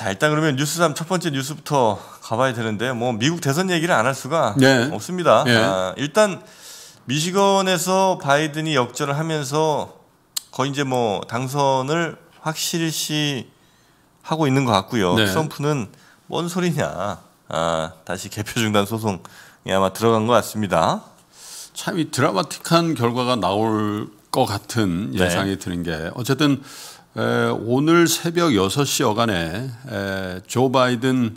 자, 일단 그러면 뉴스삼 첫 번째 뉴스부터 가봐야 되는데 뭐 미국 대선 얘기를 안 할 수가 예. 없습니다. 예. 아, 일단 미시건에서 바이든이 역전을 하면서 거의 이제 뭐 당선을 확실시 하고 있는 것 같고요. 네. 트럼프는 뭔 소리냐. 아, 다시 개표 중단 소송이 아마 들어간 것 같습니다. 참 이 드라마틱한 결과가 나올 것 같은 네. 예상이 네. 드는 게 어쨌든 오늘 새벽 6시 여간에 조 바이든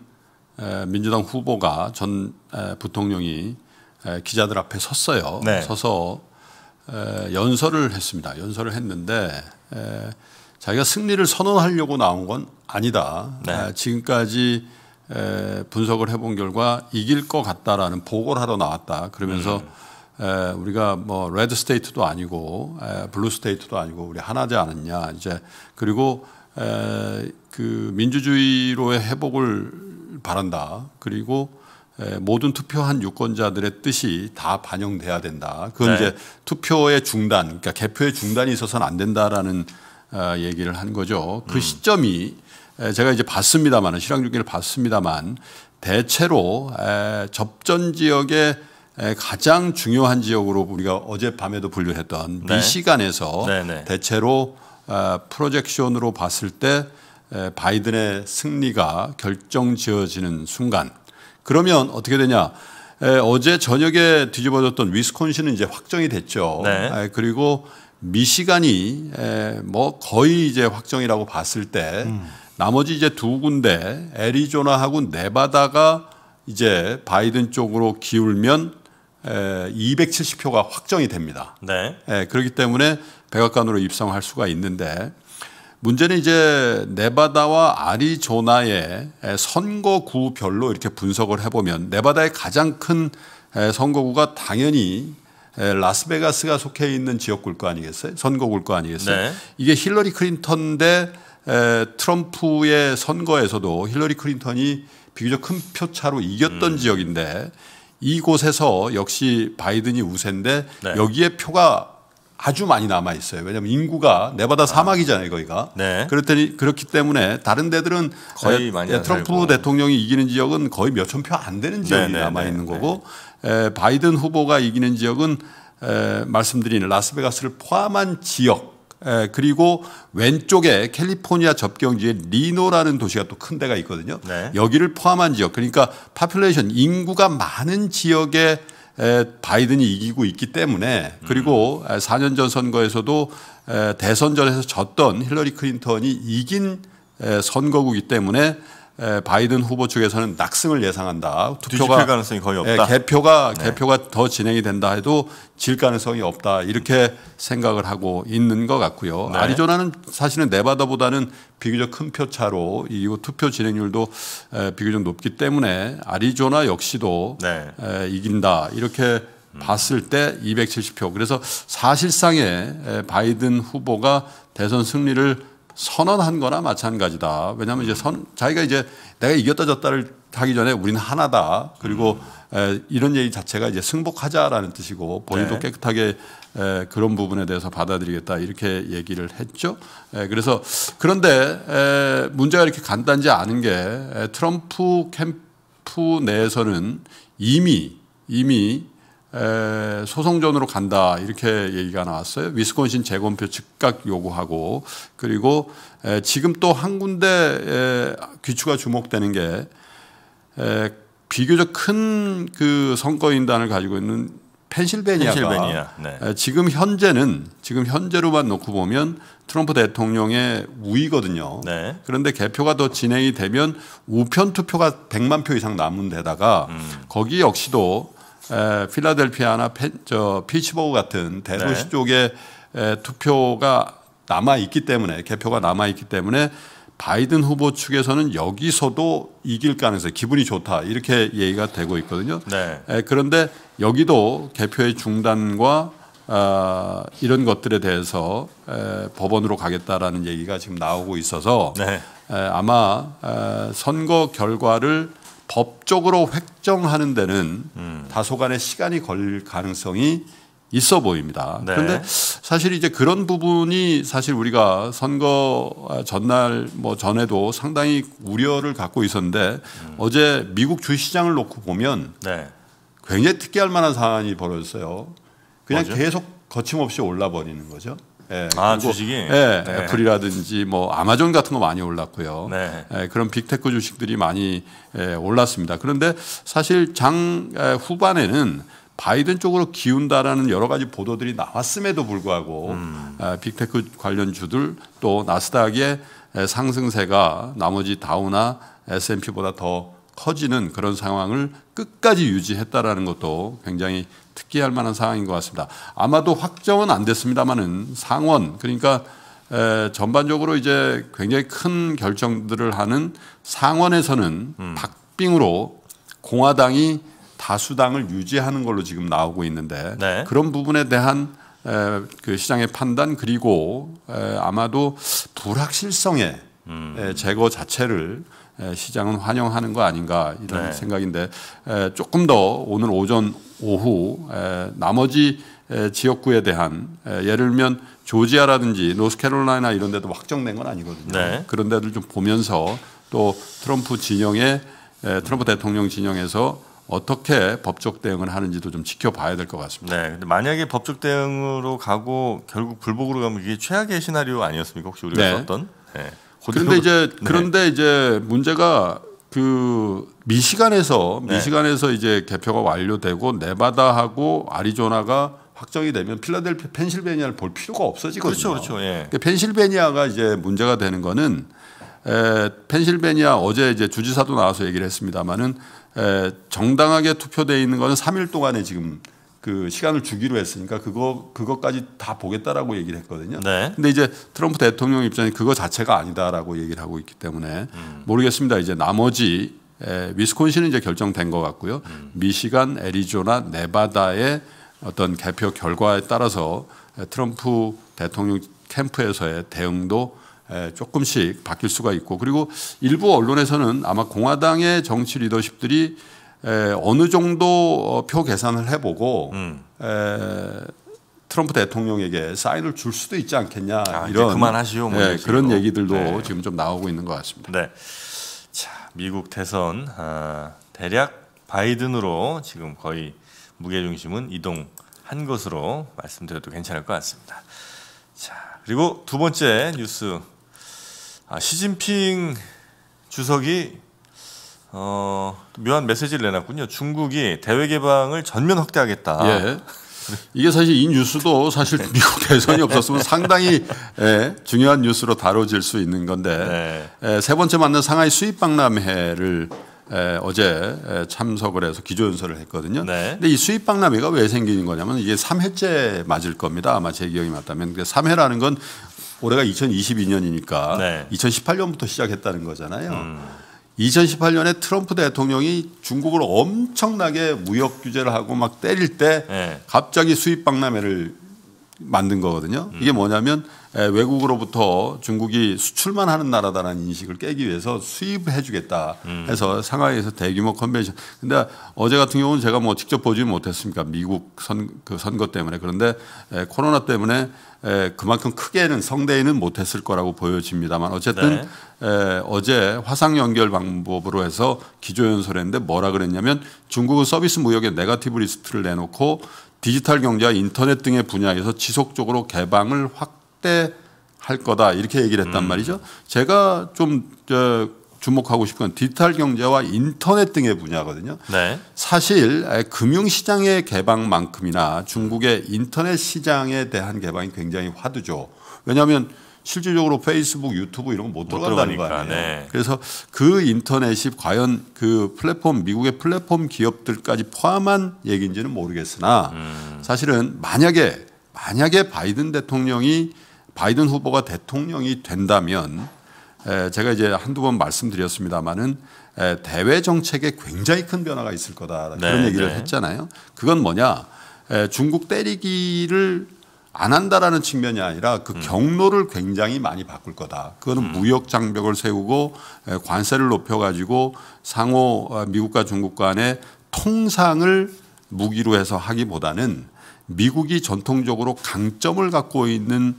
민주당 후보가 전 부통령이 기자들 앞에 섰어요. 네. 서서 연설을 했습니다. 연설을 했는데 자기가 승리를 선언하려고 나온 건 아니다. 네. 지금까지 분석을 해본 결과 이길 것 같다라는 보고를 하러 나왔다. 그러면서 음. 우리가 뭐 레드 스테이트도 아니고 블루 스테이트도 아니고 우리 하나지 않았냐 이제 그리고 그 민주주의로의 회복을 바란다 그리고 모든 투표한 유권자들의 뜻이 다 반영돼야 된다. 그건 네. 이제 투표의 중단, 그러니까 개표의 중단이 있어서는 안 된다라는 어, 얘기를 한 거죠. 그 음. 시점이 제가 이제 봤습니다만 실황 중기를 봤습니다만 대체로 접전 지역에 가장 중요한 지역으로 우리가 어젯밤에도 분류했던 네. 미시간에서 네네. 네. 대체로 아, 프로젝션으로 봤을 때 바이든의 승리가 결정 지어지는 순간 그러면 어떻게 되냐 어제 저녁에 뒤집어졌던 위스콘신은 이제 확정이 됐죠 네. 그리고 미시간이 뭐 거의 이제 확정이라고 봤을 때 음. 나머지 이제 두 군데 애리조나하고 네바다가 이제 바이든 쪽으로 기울면 270표가 확정이 됩니다. 네. 예, 그렇기 때문에 백악관으로 입성할 수가 있는데 문제는 이제 네바다와 아리조나의 선거구별로 이렇게 분석을 해보면 네바다의 가장 큰 선거구가 당연히 라스베가스가 속해 있는 지역구일 거 아니겠어요? 선거구일 거 아니겠어요? 네. 이게 힐러리 클린턴 대 트럼프의 선거에서도 힐러리 클린턴이 비교적 큰 표차로 이겼던 음. 지역인데 이곳에서 역시 바이든이 우세인데 네. 여기에 표가 아주 많이 남아 있어요. 왜냐하면 인구가 네바다 아. 사막이잖아요, 거기가. 네. 그렇더니 그렇기 때문에 다른 데들은 거의 에, 트럼프 살고. 대통령이 이기는 지역은 거의 몇천 표 안 되는 지역이 네, 네 남아 있는 네, 거고 네. 에, 바이든 후보가 이기는 지역은 에, 말씀드린 라스베가스를 포함한 지역 예, 그리고 왼쪽에 캘리포니아 접경지에 리노라는 도시가 또 큰 데가 있거든요. 네. 여기를 포함한 지역 그러니까 파퓰레이션 인구가 많은 지역에 바이든이 이기고 있기 때문에 그리고 음. 4년 전 선거에서도 대선전에서 졌던 힐러리 클린턴이 이긴 선거구이기 때문에 에, 바이든 후보 측에서는 낙승을 예상한다. 투표가 가능성이 거의 예, 없다. 개표가 네. 개표가 더 진행이 된다 해도 질 가능성이 없다. 이렇게 생각을 하고 있는 것 같고요. 네. 아리조나는 사실은 네바다보다는 비교적 큰 표차로 이거 투표 진행률도 에, 비교적 높기 때문에 아리조나 역시도 네. 이긴다. 이렇게 음. 봤을 때 270표. 그래서 사실상의 바이든 후보가 대선 승리를 선언한 거나 마찬가지다. 왜냐하면 이제 선, 자기가 이제 내가 이겼다 졌다를 하기 전에 우리는 하나다. 그리고 음. 에, 이런 얘기 자체가 이제 승복하자라는 뜻이고 본인도 네. 깨끗하게 에, 그런 부분에 대해서 받아들이겠다 이렇게 얘기를 했죠. 에, 그래서 그런데 에, 문제가 이렇게 간단지 않은 게 에, 트럼프 캠프 내에서는 이미 이미 소송전으로 간다 이렇게 얘기가 나왔어요. 위스콘신 재검표 즉각 요구하고 그리고 지금 또 한 군데 귀추가 주목되는 게 비교적 큰 그 선거인단을 가지고 있는 펜실베니아가 펜실베니아. 네. 지금 현재는 지금 현재로만 놓고 보면 트럼프 대통령의 우위거든요. 네. 그런데 개표가 더 진행이 되면 우편 투표가 100만 표 이상 남은 데다가 음. 거기 역시도 에, 필라델피아나 저피츠버그 같은 대도시 네. 쪽에 에, 투표가 남아 있기 때문에 개표가 남아 있기 때문에 바이든 후보 측에서는 여기서도 이길 가능성이 기분이 좋다 이렇게 얘기가 되고 있거든요. 네. 그런데 여기도 개표의 중단과 어, 이런 것들에 대해서 에, 법원으로 가겠다라는 얘기가 지금 나오고 있어서 네. 에, 아마 에, 아, 선거 결과를 법적으로 획정하는 데는 음. 다소간의 시간이 걸릴 가능성이 있어 보입니다. 네. 그런데 사실 이제 그런 부분이 사실 우리가 선거 아, 전날 뭐 전에도 상당히 우려를 갖고 있었는데 음. 어제 미국 주시장을 놓고 보면 네. 굉장히 특이할 만한 상황이 벌어졌어요. 그냥 뭐죠? 계속 거침없이 올라 버리는 거죠. 예, 아, 주식이? 예, 네. 애플이라든지 뭐 아마존 같은 거 많이 올랐고요. 네. 예, 그런 빅테크 주식들이 많이 에, 예, 올랐습니다. 그런데 사실 장 에, 후반에는 바이든 쪽으로 기운다라는 여러 가지 보도들이 나왔음에도 불구하고 음. 아, 빅테크 관련 주들 또 나스닥의 상승세가 나머지 다우나 S&P보다 더 커지는 그런 상황을 끝까지 유지했다라는 것도 굉장히 특기할 만한 상황인 것 같습니다. 아마도 확정은 안 됐습니다만은 상원 그러니까 에, 전반적으로 이제 굉장히 큰 결정들을 하는 상원에서는 음. 박빙으로 공화당이 다수당을 유지하는 걸로 지금 나오고 있는데 네. 그런 부분에 대한 에, 그 시장의 판단 그리고 에, 아마도 불확실성의 음. 제거 자체를 예, 시장은 환영하는 거 아닌가 이런 네. 생각인데 예, 조금 더 오늘 오전 오후 예, 나머지 지역구에 대한 예를 들면 조지아라든지 노스캐롤라이나 이런 데도 확정된 건 아니거든요. 네. 그런 데를 좀 보면서 또 트럼프 진영의 트럼프 대통령 진영에서 어떻게 법적 대응을 하는지도 좀 지켜봐야 될 것 같습니다. 네, 근데 만약에 법적 대응으로 가고 결국 불복으로 가면 이게 최악의 시나리오 아니었습니까? 혹시 우리가 네. 썼던? 네. 그런데 이제 네. 그런데 이제 문제가 그 미시간에서 네. 미시간에서 이제 개표가 완료되고 네바다하고 아리조나가 확정이 되면 필라델피아 펜실베니아를 볼 필요가 없어지거든요. 그렇죠, 그렇죠. 예. 그러니까 펜실베니아가 이제 문제가 되는 거는 에, 펜실베니아 어제 이제 주지사도 나와서 얘기를 했습니다마는 에, 정당하게 투표돼 있는 거는 3일 동안에 지금 그 시간을 주기로 했으니까 그거 그것까지 다 보겠다라고 얘기를 했거든요. 네. 근데 이제 트럼프 대통령 입장이 그거 자체가 아니다라고 얘기를 하고 있기 때문에 음. 모르겠습니다. 이제 나머지 에, 위스콘신은 이제 결정된 것 같고요. 음. 미시간, 애리조나, 네바다의 어떤 개표 결과에 따라서 트럼프 대통령 캠프에서의 대응도 조금씩 바뀔 수가 있고 그리고 일부 언론에서는 아마 공화당의 정치 리더십들이 에, 어느 정도 어, 표 계산을 해보고 음. 에, 트럼프 대통령에게 사인을 줄 수도 있지 않겠냐 아, 이런 그만하시오 뭐 네, 그런 얘기들도 네. 지금 좀 나오고 있는 것 같습니다. 네, 자 미국 대선 아, 대략 바이든으로 지금 거의 무게 중심은 이동한 것으로 말씀드려도 괜찮을 것 같습니다. 자 그리고 두 번째 뉴스 아, 시진핑 주석이 어, 묘한 메시지를 내놨군요. 중국이 대외 개방을 전면 확대하겠다. 예. 이게 사실 이 뉴스도 사실 네. 미국 대선이 없었으면 상당히 예, 중요한 뉴스로 다뤄질 수 있는 건데 네. 예, 세 번째 맞는 상하이 수입 박람회를 에, 예, 어제 에, 예, 참석을 해서 기조연설을 했거든요. 네. 근데 이 수입 박람회가 왜 생기는 거냐면 이게 삼회째 맞을 겁니다. 아마 제 기억이 맞다면. 삼회라는건 올해가 2022년이니까 네. 2018년부터 시작했다는 거잖아요. 음. 2018년에 트럼프 대통령이 중국을 엄청나게 무역 규제를 하고 막 때릴 때 네. 갑자기 수입 박람회를 만든 거거든요. 음. 이게 뭐냐면 외국으로부터 중국이 수출만 하는 나라다라는 인식을 깨기 위해서 수입해 주겠다 음. 해서 음. 상하이에서 대규모 컨벤션. 근데 어제 같은 경우는 제가 뭐 직접 보지는 못했습니까? 미국 선, 그 선거 때문에. 그런데 에, 코로나 때문에 에, 그만큼 크게는 성대에는 못했을 거라고 보여집니다만 어쨌든 네. 에, 어제 화상 연결 방법으로 해서 기조연설했는데 뭐라 그랬냐면 중국은 서비스 무역에 네가티브 리스트를 내놓고 디지털 경제와 인터넷 등의 분야에서 지속적으로 개방을 확 확대할 거다 이렇게 얘기를 했단 음. 말이죠. 제가 좀 저, 주목하고 싶은 건 디지털 경제와 인터넷 등의 분야거든요. 네. 사실 아, 금융 시장의 개방만큼이나 중국의 인터넷 시장에 대한 개방이 굉장히 화두죠. 왜냐하면 실질적으로 페이스북, 유튜브 이런 거 못 들어간다는 거 아니에요. 네. 그래서 그 인터넷이 과연 그 플랫폼 미국의 플랫폼 기업들까지 포함한 얘기인지는 모르겠으나 음. 사실은 만약에 만약에 바이든 대통령이 바이든 후보가 대통령이 된다면 제가 이제 한두 번 말씀드렸습니다마는 대외 정책에 굉장히 큰 변화가 있을 거다 네, 그런 얘기를 네. 했잖아요. 그건 뭐냐 중국 때리기를 안 한다라는 측면이 아니라 그 음. 경로를 굉장히 많이 바꿀 거다. 그거는 음. 무역 장벽을 세우고 관세를 높여 가지고 상호 어, 미국과 중국 간의 통상을 무기로 해서 하기보다는 미국이 전통적으로 강점을 갖고 있는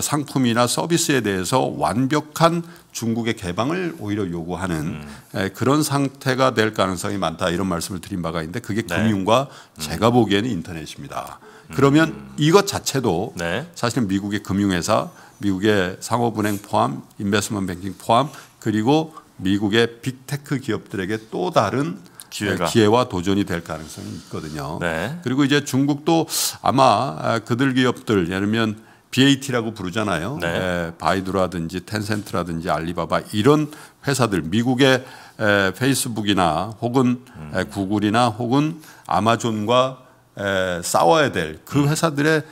상품이나 서비스에 대해서 완벽한 중국의 개방을 오히려 요구하는 음. 그런 상태가 될 가능성이 많다 이런 말씀을 드린 바가 있는데 그게 네. 금융과 음. 제가 보기에는 인터넷입니다. 그러면 음. 이것 자체도 네. 사실은 미국의 금융회사, 미국의 상업은행 포함, 인베스먼트 뱅킹 포함 그리고 미국의 빅테크 기업들에게 또 다른 기회가. 기회와 도전이 될 가능성이 있거든요. 네. 그리고 이제 중국도 아마 아, 그들 기업들 예를 들면 BAT라고 부르잖아요. 네. 에, 예, 바이두라든지 텐센트라든지 알리바바 이런 회사들 미국의 에, 페이스북이나 혹은 음. 에, 구글이나 혹은 아마존과 에, 싸워야 될그 음. 회사들의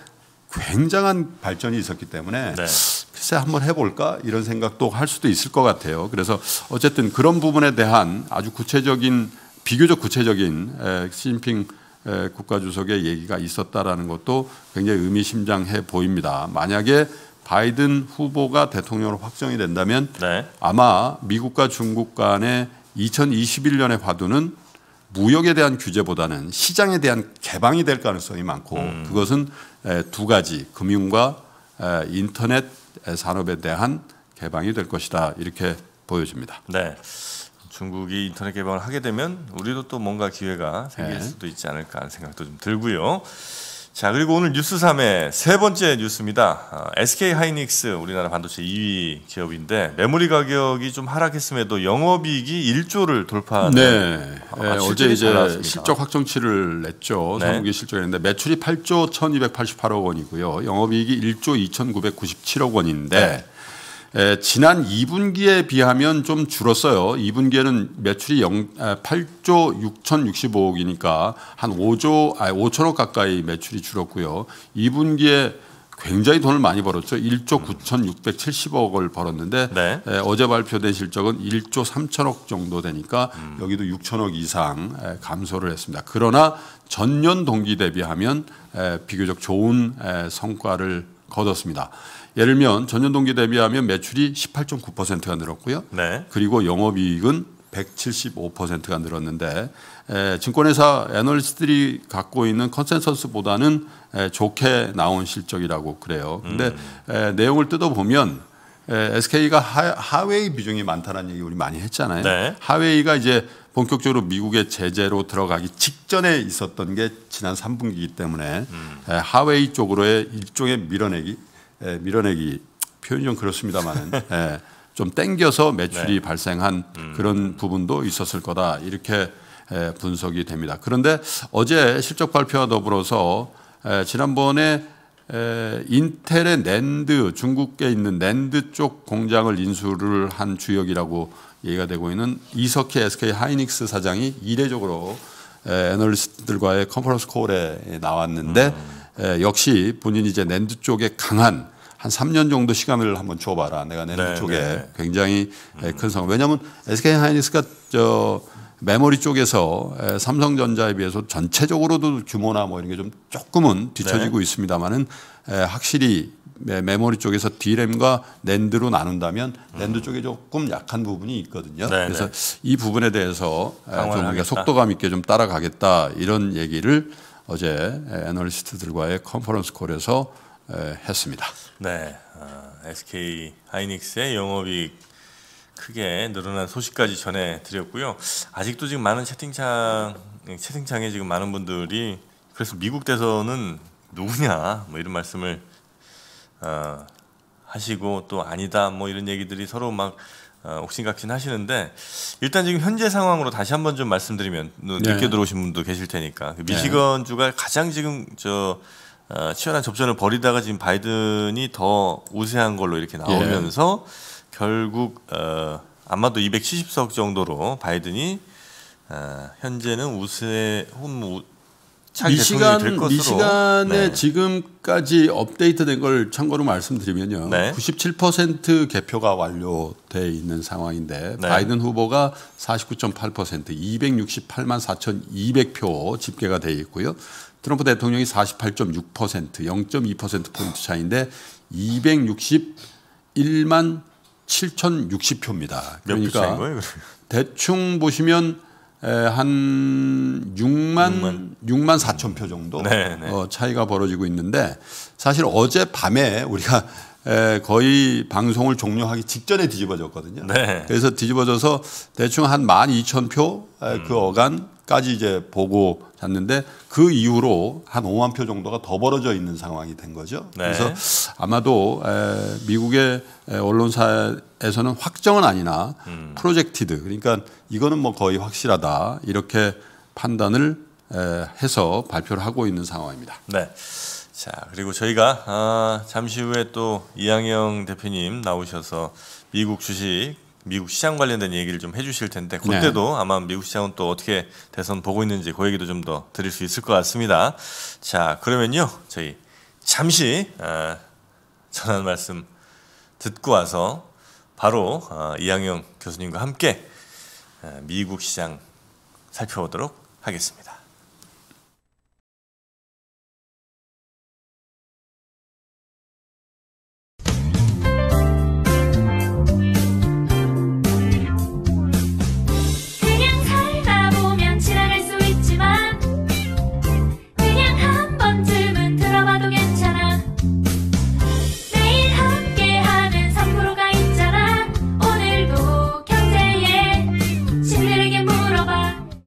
굉장한 발전이 있었기 때문에 네. 글쎄 한번 해볼까 이런 생각도 할 수도 있을 것 같아요. 그래서 어쨌든 그런 부분에 대한 아주 구체적인 비교적 구체적인 시진핑 국가주석의 얘기가 있었다라는 것도 굉장히 의미심장해 보입니다. 만약에 바이든 후보가 대통령으로 확정이 된다면 네. 아마 미국과 중국 간의 2021년의 화두는 무역에 대한 규제보다는 시장에 대한 개방이 될 가능성이 많고 음. 그것은 두 가지 금융과 인터넷 산업에 대한 개방이 될 것이다 이렇게 보여집니다. 네. 중국이 인터넷 개방을 하게 되면 우리도 또 뭔가 기회가 생길 네. 수도 있지 않을까 하는 생각도 좀 들고요. 자 그리고 오늘 뉴스 3의 세 번째 뉴스입니다. 어, 아, SK 하이닉스 우리나라 반도체 2위 기업인데 메모리 가격이 좀 하락했음에도 영업이익이 1조를 돌파하는 네. 아, 네. 어제 이제 나왔습니다. 실적 확정치를 냈죠. 네. 3분기 실적인데 매출이 8조 1,288억 원이고요. 영업이익이 1조 2,997억 원인데 네. 에, 예, 지난 2분기에 비하면 좀 줄었어요. 2분기에는 매출이 0, 8조 6,065억이니까 한 5조, 아 5천억 가까이 매출이 줄었고요. 2분기에 굉장히 돈을 많이 벌었죠. 1조 9,670억을 벌었는데 네. 에, 예, 어제 발표된 실적은 1조 3천억 정도 되니까 음. 여기도 6천억 이상 에, 예, 감소를 했습니다. 그러나 전년 동기 대비하면 에, 비교적 좋은 에, 성과를 거뒀습니다. 예를 들면 전년 동기 대비하면 매출이 18.9%가 늘었고요. 네. 그리고 영업이익은 175%가 늘었는데 에, 증권회사 애널리스트들이 갖고 있는 컨센서스보다는 에, 좋게 나온 실적이라고 그래요. 근데 음. 에, 내용을 뜯어보면 에, SK가 하, 웨이 비중이 많다는 얘기 우리 많이 했잖아요. 네. 하웨이가 이제 본격적으로 미국의 제재로 들어가기 직전에 있었던 게 지난 3분기이기 때문에 음. 에, 하웨이 쪽으로의 일종의 밀어내기 예, 밀어내기 표현이 좀 그렇습니다만 예, 좀 땡겨서 매출이 네. 발생한 음. 그런 부분도 있었을 거다 이렇게 예, 분석이 됩니다. 그런데 어제 실적 발표와 더불어서 예, 지난번에 에, 예, 인텔의 낸드 중국에 있는 낸드 쪽 공장을 인수를 한 주역이라고 얘기가 되고 있는 이석희 SK 하이닉스 사장이 이례적으로 에, 예, 애널리스트들과의 컨퍼런스 콜에 나왔는데 음. 에, 역시 본인이 이제 낸드 쪽에 강한 한 3년 정도 시간을 한번 줘봐라. 내가 내년 네, 쪽에 네. 굉장히 음. 큰 성. 왜냐하면 SK 하이닉스가 저 메모리 쪽에서 삼성전자에 비해서 전체적으로도 규모나 뭐 이런 게 좀 조금은 뒤처지고 네. 있습니다만은 확실히 메모리 쪽에서 D램과 낸드로 나눈다면 낸드 쪽에 조금 약한 부분이 있거든요. 네네. 그래서 네. 이 부분에 대해서 좀 우리가 속도감 있게 좀 따라가겠다 이런 얘기를 어제 애널리스트들과의 컨퍼런스 콜에서 했습니다. 네, 아, 어, SK 하이닉스의 영업이익 크게 늘어난 소식까지 전해드렸고요. 아직도 지금 많은 채팅창 채팅창에 지금 많은 분들이 그래서 미국 대선은 누구냐 뭐 이런 말씀을 어, 하시고 또 아니다 뭐 이런 얘기들이 서로 막 어, 옥신각신 하시는데 일단 지금 현재 상황으로 다시 한 번 좀 말씀드리면 어, 늦게 네. 들어오신 분도 계실 테니까 그 네. 미시건 주가 가장 지금 저 어, 치열한 접전을 벌이다가 지금 바이든이 더 우세한 걸로 이렇게 나오면서 예. 결국 어, 아마도 270석 정도로 바이든이 어, 현재는 우세 홈 이시간 미시간에 네. 지금까지 업데이트된 걸 참고로 말씀드리면요. 네. 97% 개표가 완료돼 있는 상황인데 네. 바이든 후보가 49.8% 268만 4,200표 집계가 돼 있고요. 트럼프 대통령이 48.6% 0.2% 포인트 차인데 261만 7,060표입니다. 그러니까 대충 보시면 한 6만 6만, 6만 4천 표 정도 네, 네. 어, 차이가 벌어지고 있는데 사실 어제 밤에 우리가 에, 거의 방송을 종료하기 직전에 뒤집어졌거든요. 네. 그래서 뒤집어져서 대충 한 12,000표 그 음. 그 어간 까지 이제 보고 잤는데 그 이후로 한 5만 표 정도가 더 벌어져 있는 상황이 된 거죠. 네. 그래서 아마도 미국의 언론사에서는 확정은 아니나 음. 프로젝티드 그러니까 이거는 뭐 거의 확실하다 이렇게 판단을 해서 발표를 하고 있는 상황입니다. 네. 자 그리고 저희가 아, 잠시 후에 또 이양영 대표님 나오셔서 미국 주식 미국 시장 관련된 얘기를 좀 해주실 텐데 네. 그때도 네. 아마 미국 시장은 또 어떻게 대선 보고 있는지 그 얘기도 좀 더 드릴 수 있을 것 같습니다. 자 그러면요 저희 잠시 어, 전한 말씀 듣고 와서 바로 어, 이양영 교수님과 함께 어, 미국 시장 살펴보도록 하겠습니다.